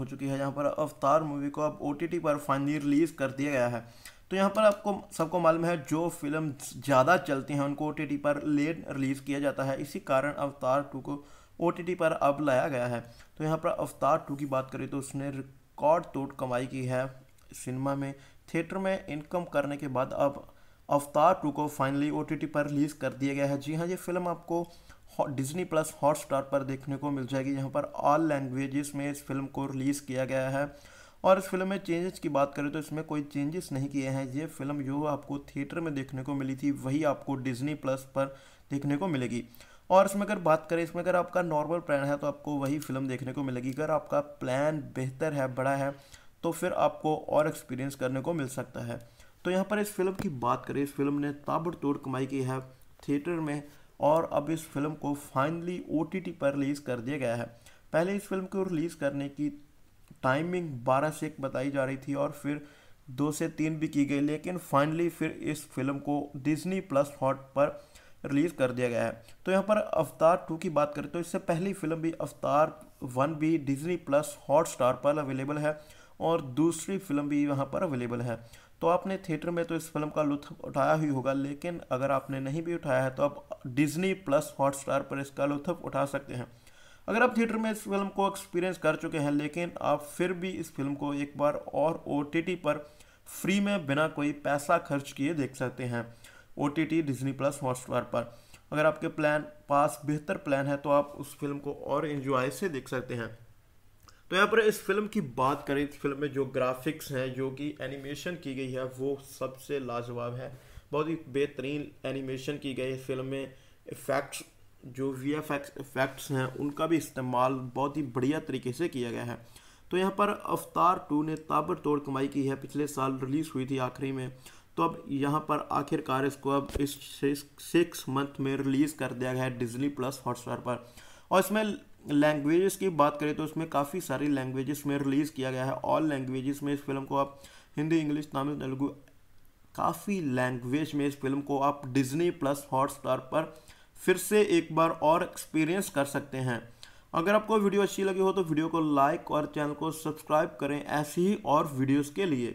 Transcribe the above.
हो चुकी है जहाँ पर अवतार मूवी को अब ओ पर फाइनली रिलीज़ कर दिया गया है तो यहाँ पर आपको सबको मालूम है जो फिल्म ज़्यादा चलती हैं उनको ओ पर लेट रिलीज़ किया जाता है इसी कारण अवतार टू को ओ पर अब लाया गया है तो यहाँ पर अवतार टू की बात करें तो उसने रिकॉर्ड तोड़ कमाई की है सिनेमा में थिएटर में इनकम करने के बाद अब अवतार टू को फाइनली ओ पर रिलीज़ कर दिया गया है जी हाँ ये फिल्म आपको डिज्नी प्लस हॉट स्टार पर देखने को मिल जाएगी यहाँ पर ऑल लैंग्वेजेस में इस फिल्म को रिलीज़ किया गया है और इस फिल्म में चेंजेस की बात करें तो इसमें कोई चेंजेस नहीं किए हैं ये फिल्म जो आपको थिएटर में देखने को मिली थी वही आपको डिज्नी प्लस पर देखने को मिलेगी और इसमें अगर बात करें इसमें अगर आपका नॉर्मल प्लान है तो आपको वही फिल्म देखने को मिलेगी अगर आपका प्लान बेहतर है बड़ा है तो फिर आपको और एक्सपीरियंस करने को मिल सकता है तो यहाँ पर इस फिल्म की बात करें इस फिल्म ने ताबड़तोड़ कमाई की है थिएटर में और अब इस फिल्म को फाइनली ओ पर रिलीज़ कर दिया गया है पहले इस फिल्म को रिलीज़ करने की टाइमिंग 12 से एक बताई जा रही थी और फिर दो से तीन भी की गई लेकिन फाइनली फिर इस फिल्म को डिज्नी प्लस हॉट पर रिलीज़ कर दिया गया है तो यहाँ पर अवतार टू की बात करें तो इससे पहली फिल्म भी अवतार वन भी डिज्नी प्लस हॉट स्टार पर अवेलेबल है और दूसरी फिल्म भी यहाँ पर अवेलेबल है तो आपने थिएटर में तो इस फिल्म का लुत्फ उठाया ही होगा लेकिन अगर आपने नहीं भी उठाया है तो आप डिज्नी प्लस हॉटस्टार पर इसका लुत्फ उठा सकते हैं अगर आप थिएटर में इस फिल्म को एक्सपीरियंस कर चुके हैं लेकिन आप फिर भी इस फिल्म को एक बार और ओ पर फ्री में बिना कोई पैसा खर्च किए देख सकते हैं O T T Disney plus Hotstar पर अगर आपके प्लान पास बेहतर प्लान है तो आप उस फिल्म को और इन्जॉय से देख सकते हैं तो यहाँ पर इस फिल्म की बात करें इस फिल्म में जो ग्राफिक्स हैं जो कि एनिमेशन की गई है वो सबसे लाजवाब है बहुत ही बेहतरीन एनिमेशन की गई है फिल्म में इफ़ेक्ट्स जो वी एफ एक्स इफ़ेक्ट्स हैं उनका भी इस्तेमाल बहुत ही बढ़िया तरीके से किया गया है तो यहाँ पर अवतार टू ने ताबड़तोड़ कमाई की है पिछले साल रिलीज़ हुई थी आखिरी में तो अब यहाँ पर आखिरकार इसको अब इस सिक्स मंथ में रिलीज़ कर दिया गया है डिजनी प्लस हॉटस्टार पर और इसमें लैंग्वेजेस की बात करें तो इसमें काफ़ी सारी लैंग्वेजेस में रिलीज़ किया गया है ऑल लैंग्वेजेस में इस फिल्म को आप हिंदी इंग्लिश तमिल तेलुगु काफ़ी लैंग्वेज में इस फिल्म को आप डिज्नी प्लस हॉटस्टार पर फिर से एक बार और एक्सपीरियंस कर सकते हैं अगर आपको वीडियो अच्छी लगी हो तो वीडियो को लाइक और चैनल को सब्सक्राइब करें ऐसी ही और वीडियोज़ के लिए